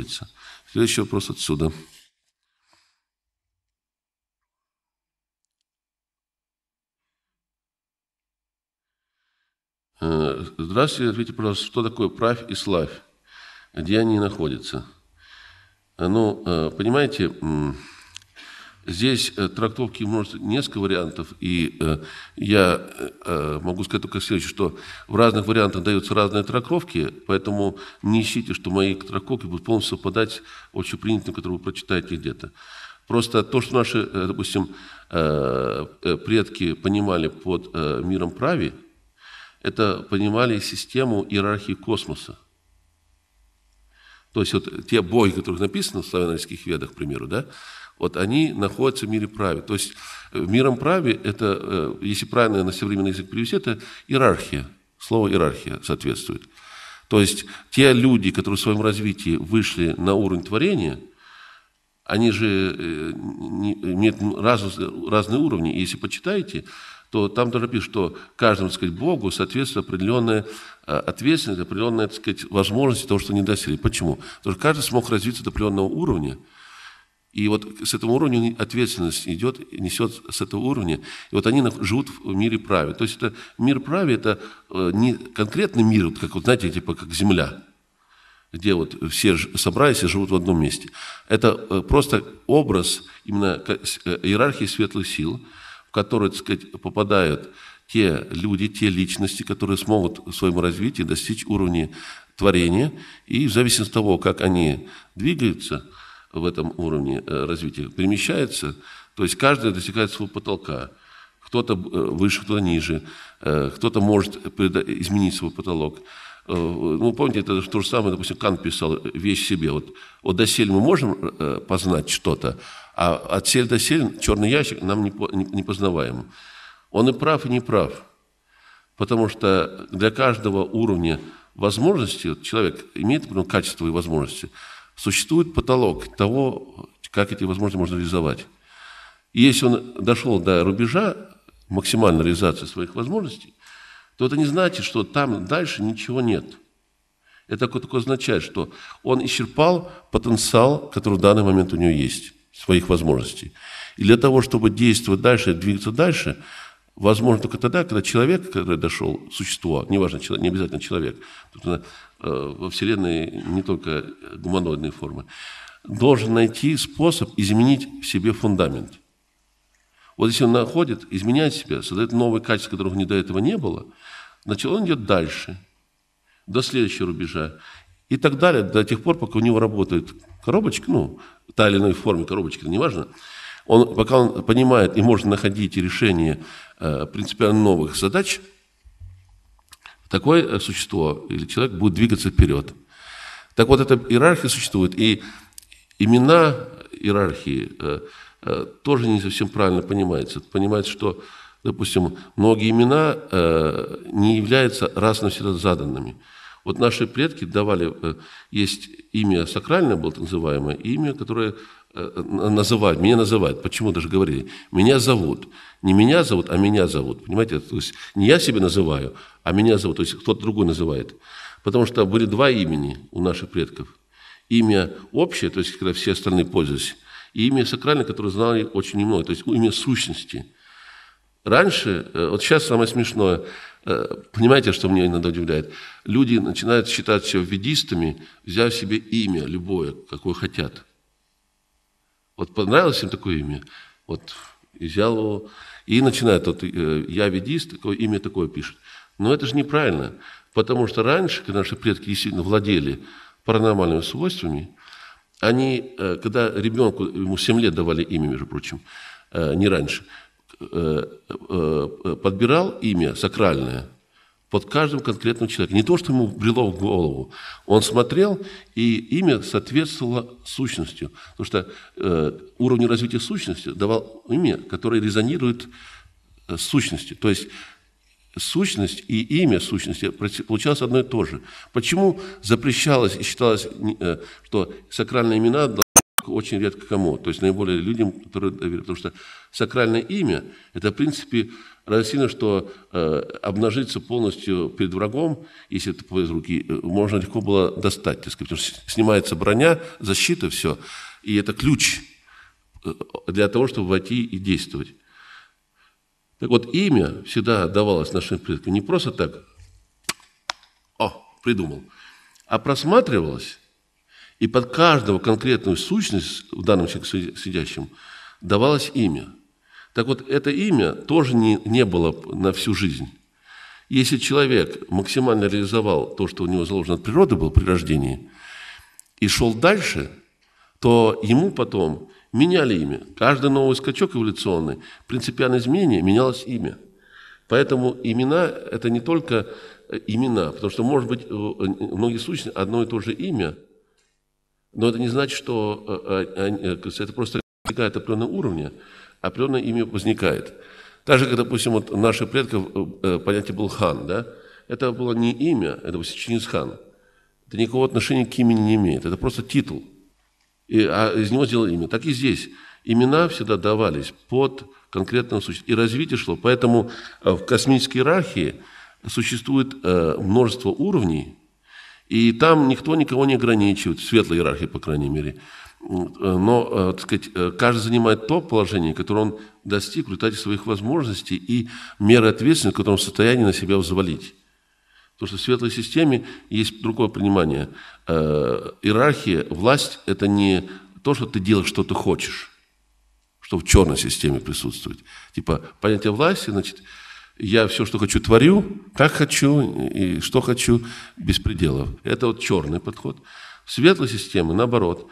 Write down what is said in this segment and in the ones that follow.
путается. Следующий вопрос отсюда. Здравствуйте, ответьте, пожалуйста, что такое правь и славь? Где они находятся? Э, ну, э, понимаете, Здесь э, трактовки множество, несколько вариантов, и э, я э, могу сказать только следующее, что в разных вариантах даются разные трактовки, поэтому не ищите, что мои трактовки будут полностью совпадать общепринятым, которые вы прочитаете где-то. Просто то, что наши, допустим, предки понимали под миром праве, это понимали систему иерархии космоса – то есть вот те боги, которых написано в славянских ведах, к примеру, да, вот они находятся в мире праве. То есть в миром праве это, э, если правильно на современный язык привести, это иерархия. Слово иерархия соответствует. То есть те люди, которые в своем развитии вышли на уровень творения, они же э, имеют разные уровни. И если почитаете, то там даже пишут, что каждому, так сказать, Богу соответствует определенная а, ответственность, определенная, так сказать, возможность того, что не досели. Почему? Потому что каждый смог развиться до определенного уровня, и вот с этого уровня ответственность идет, несет с этого уровня. И вот они живут в мире праве. То есть это мир праве – это э, не конкретный мир, вот как, вот, знаете, типа как земля, где вот все собрались и живут в одном месте. Это э, просто образ именно э, иерархии светлых сил – в который, так сказать, попадают те люди, те личности, которые смогут в своем развитии достичь уровня творения, и в зависимости от того, как они двигаются в этом уровне э, развития, перемещаются, то есть каждый достигает своего потолка. Кто-то э, выше, кто-то ниже, э, кто-то может изменить свой потолок. Э, ну, помните, это то же самое, допустим, Кант писал э, «Вещь себе». Вот, вот досель мы можем э, познать что-то, а от сель до сель черный ящик нам непознаваем. Он и прав, и не прав. Потому что для каждого уровня возможности, вот человек имеет например, ну, качество и возможности, существует потолок того, как эти возможности можно реализовать. И если он дошел до рубежа максимальной реализации своих возможностей – то это не значит, что там дальше ничего нет. Это только означает, что он исчерпал потенциал, который в данный момент у него есть, своих возможностей. И для того, чтобы действовать дальше, двигаться дальше, возможно только тогда, когда человек, который дошел, существо, неважно, человек, не обязательно человек, э, во Вселенной не только гуманоидные формы, должен найти способ изменить в себе фундамент – вот если он находит, изменяет себя, создает новые качества, которых не до этого не было, значит, он идет дальше, до следующего рубежа. И так далее, до тех пор, пока у него работает коробочка, ну, та или иной форме коробочки, это неважно, он, пока он понимает и может находить решение э, принципиально новых задач, такое э, существо или человек будет двигаться вперед. Так вот, эта иерархия существует, и имена иерархии э, – Э, тоже не совсем правильно понимается. Понимается, что, допустим, многие имена э, не являются раз навсегда заданными. Вот наши предки давали, э, есть имя сакральное было так называемое, имя, которое называют, меня называют, почему даже говорили, меня зовут. Не меня зовут, а меня зовут, понимаете? То есть не я себя называю, а меня зовут, то есть кто-то другой называет. Потому что были два имени у наших предков. Имя общее, то есть когда все остальные пользуются, и имя сакральное, которое знали очень немного, то есть имя сущности. Раньше, э, вот сейчас самое смешное, э, понимаете, что меня иногда удивляет? Люди начинают считать себя ведистами, взяв себе имя любое, какое хотят. Вот понравилось им такое имя, вот и взял его, и начинает, вот э, я ведист, такое имя такое пишет. Но это же неправильно, потому что раньше, когда наши предки действительно владели паранормальными свойствами, они, э, когда ребенку, ему 7 лет давали имя, между прочим, э, не раньше, э, подбирал имя сакральное под каждым конкретным человеком. Не то, что ему брело в голову. Он смотрел, и имя соответствовало сущностью. Потому что э, уровню развития сущности давал имя, которое резонирует с сущностью. То есть сущность и имя сущности получалось одно и то же. Почему запрещалось и считалось, э, что сакральные имена очень редко кому, то есть наиболее людям, которые доверяют, потому что сакральное имя – это, в принципе, равно что э, обнажиться полностью перед врагом, если это из руки, э, можно легко было достать, так сказать, потому что снимается броня, защита, все, и это ключ э, для того, чтобы войти и действовать. Так вот, имя всегда давалось нашим предкам не просто так, о, придумал, а просматривалось, и под каждого конкретную сущность, в данном человеке сидящем, давалось имя. Так вот, это имя тоже не, не было на всю жизнь. Если человек максимально реализовал то, что у него заложено от природы было при рождении, и шел дальше, то ему потом меняли имя. Каждый новый скачок эволюционный, принципиальное изменение, менялось имя. Поэтому имена – это не только э, имена, потому что, может быть, э, э, многие многих одно и то же имя, но это не значит, что это просто возникает определенного уровня, а определенное имя возникает. Так же, как, допустим, вот наших предков понятие был хан, да? Это было не имя, это был Чингисхан. Это никакого отношения к имени не имеет, это просто титул – и, а из него сделали имя. Так и здесь. Имена всегда давались под конкретным существом. И развитие шло. Поэтому э, в космической иерархии существует э, множество уровней, и там никто никого не ограничивает, в светлой иерархии, по крайней мере. Э, но, так сказать, каждый занимает то положение, которое он достиг в результате своих возможностей и меры ответственности, в котором состоянии на себя взвалить. Потому что в светлой системе есть другое понимание. Э, иерархия, власть – это не то, что ты делаешь, что ты хочешь, что в черной системе присутствует. Типа понятие власти, значит, я все, что хочу, творю, как хочу и что хочу, без пределов. Это вот черный подход. В светлой системе, наоборот,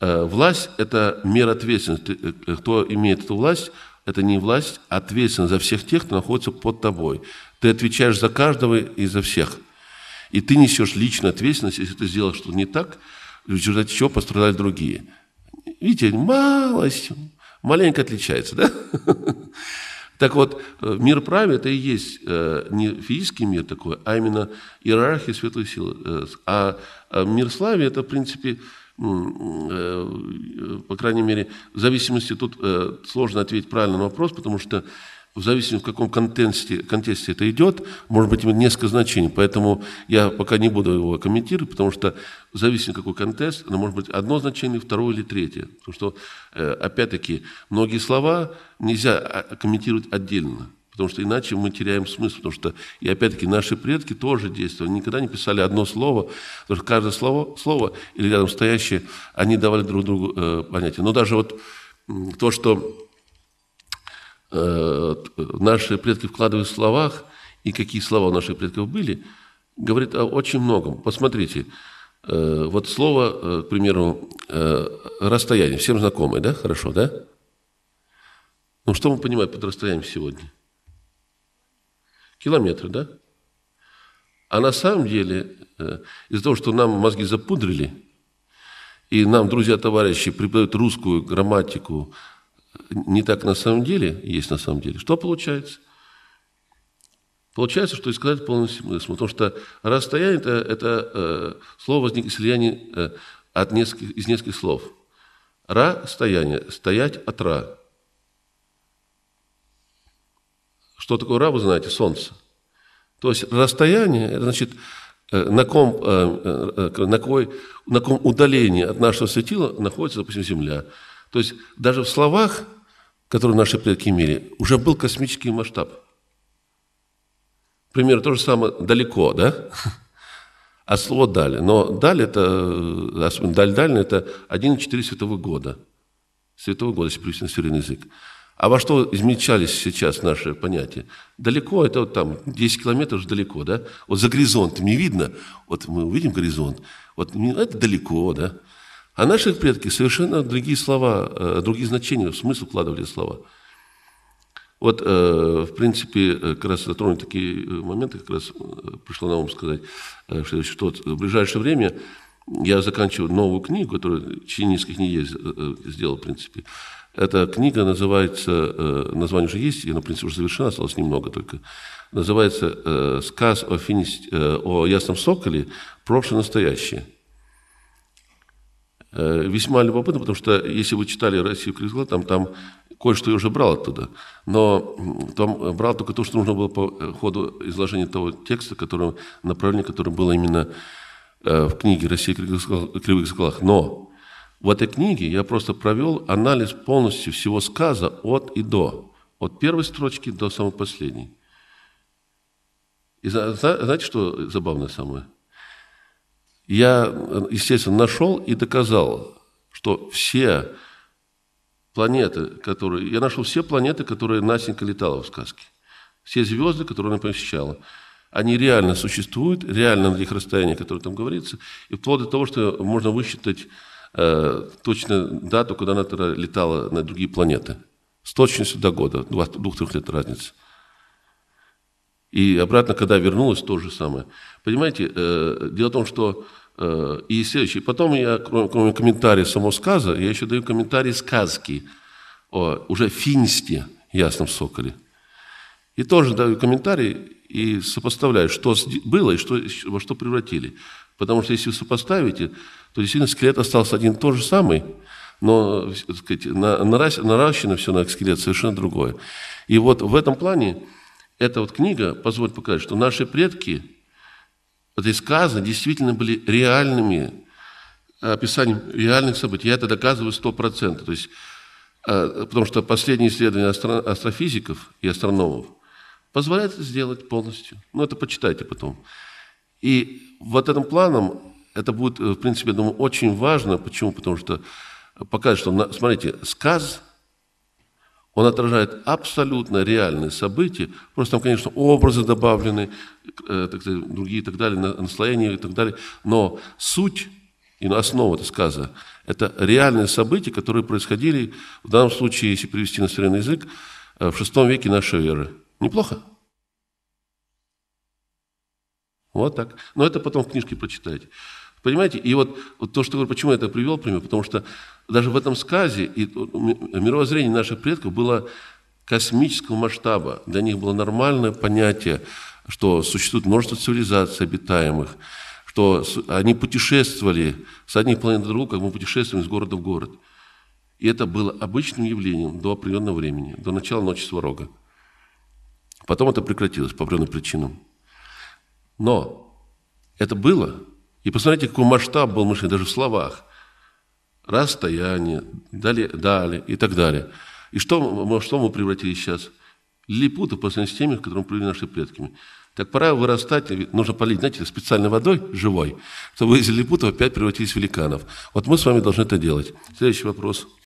э, власть – это мера ответственности. Э, э, кто имеет эту власть – это не власть, а ответственность за всех тех, кто находится под тобой. Ты отвечаешь за каждого и за всех. И ты несешь личную ответственность, если ты сделал что-то не так, в результате чего пострадают другие. Видите, малость, маленько отличается, да? Так вот, э, мир праве – это и есть э, не физический мир такой, а именно иерархия светлой силы. Э, а, а мир славе – это, в принципе, Э, э, по крайней мере, в зависимости, тут э, сложно ответить правильно на вопрос, потому что в зависимости, в каком контексте, контексте это идет, может быть, иметь несколько значений. Поэтому я пока не буду его комментировать, потому что в зависимости, какой контекст, оно может быть одно значение, второе или третье. Потому что, опять-таки, многие слова нельзя а, комментировать отдельно потому что иначе мы теряем смысл, потому что, и опять-таки, наши предки тоже действовали, они никогда не писали одно слово, потому что каждое слово, слово или рядом стоящее, они давали друг другу э, понятие. Но даже вот то, что э, наши предки вкладывают в словах, и какие слова у наших предков были, говорит о очень многом. Посмотрите, э, вот слово, э, к примеру, э, расстояние, всем знакомое, да, хорошо, да? Ну, что мы понимаем под расстоянием сегодня? Километры, да? А на самом деле, э, из-за того, что нам мозги запудрили, и нам, друзья-товарищи, преподают русскую грамматику э, не так на самом деле, есть на самом деле, что получается? Получается, что сказать полный смысл. Потому что расстояние – это, это э, слово возникло слияние э, от нескольких, из нескольких слов. Ра – стояние, стоять от ра. Что такое Ра, вы знаете, Солнце. То есть расстояние, это значит, э, на ком, э, э, на, кой, на ком удалении от нашего светила находится, допустим, Земля. То есть даже в словах, которые наши предки имели, уже был космический масштаб. Пример то же самое «далеко», да? А слово «дали». Но «дали» – это, особенно «даль-дальний» – это 1,4 святого года. Святого года, если перевести на северный язык. А во что измельчались сейчас наши понятия? Далеко, это вот там 10 километров далеко, да? Вот за горизонтом не видно, вот мы увидим горизонт, вот ну, это далеко, да? А наши предки совершенно другие слова, э, другие значения, в смысл вкладывали слова. Вот, э, в принципе, э, как раз затронули такие моменты, как раз пришло на ум сказать, что, что в ближайшее время я заканчиваю новую книгу, которую в течение нескольких сделал, в принципе, эта книга называется, э, название уже есть, она, в принципе, уже завершена, осталось немного только. Называется э, «Сказ о, финист, э, о ясном соколе. Прошлое настоящее». Весьма любопытно, потому что если вы читали «Россию Кризгла», там, там кое-что я уже брал оттуда. Но там брал только то, что нужно было по ходу изложения того текста, которым, направление которое было именно в книге «Россия кривых скалах». Но в этой книге я просто провел анализ полностью всего сказа от и до, от первой строчки до самой последней. И знаете, что забавное самое? Я, естественно, нашел и доказал, что все планеты, которые... Я нашел все планеты, которые Настенька летала в сказке. Все звезды, которые она посещала. Они реально существуют, реально на тех расстояниях, которые там говорится. И вплоть до того, что можно высчитать э, точную дату, когда она тогда летала на другие планеты. С точностью до года, двух-трех лет разница. И обратно, когда вернулась, то же самое. Понимаете, э, дело в том, что э, и следующий. Потом я, кроме, кроме комментариев самого сказа, я еще даю комментарии сказки, о, уже финсти, ясном соколе. И тоже даю комментарий и сопоставляю, что было и что, во что превратили. Потому что если вы сопоставите, то действительно скелет остался один тот же самый, но так сказать, наращено все на скелет совершенно другое. И вот в этом плане эта вот книга позволит показать, что наши предки, это эти действительно были реальными, описанием реальных событий. Я это доказываю 100%. То есть, э, потому что последние исследования астрофизиков и астрономов позволяют это сделать полностью. Но ну, это почитайте потом. И вот этим планом это будет, э, в принципе, я думаю, очень важно. Почему? Потому что покажет, что, смотрите, сказ, он отражает абсолютно реальные события. Просто там, конечно, образы добавлены, э, так сказать, другие и так далее, наслоения и так далее. Но суть и основа этого сказа – это реальные события, которые происходили, в данном случае, если перевести на современный язык, э, в шестом веке нашей эры. Неплохо? Вот так. Но это потом в книжке прочитаете. Понимаете? И вот, вот то, что почему я это привел пример, потому что даже в этом сказе и мировоззрение наших предков было космического масштаба. Для них было нормальное понятие, что существует множество цивилизаций обитаемых, что они путешествовали с одних планет до другой, как мы путешествуем из города в город. И это было обычным явлением до определенного времени, до начала ночи сворога. Потом это прекратилось по определенным причинам. Но это было, и посмотрите, какой масштаб был мышления, даже в словах. Расстояние, дали, дали и так далее. И что, что мы превратились сейчас? Лилипуты по сравнению с теми, которые мы привели наши предками. Так пора вырастать, нужно полить, знаете, специальной водой, живой, чтобы из лилипутов опять превратились в великанов. Вот мы с вами должны это делать. Следующий вопрос.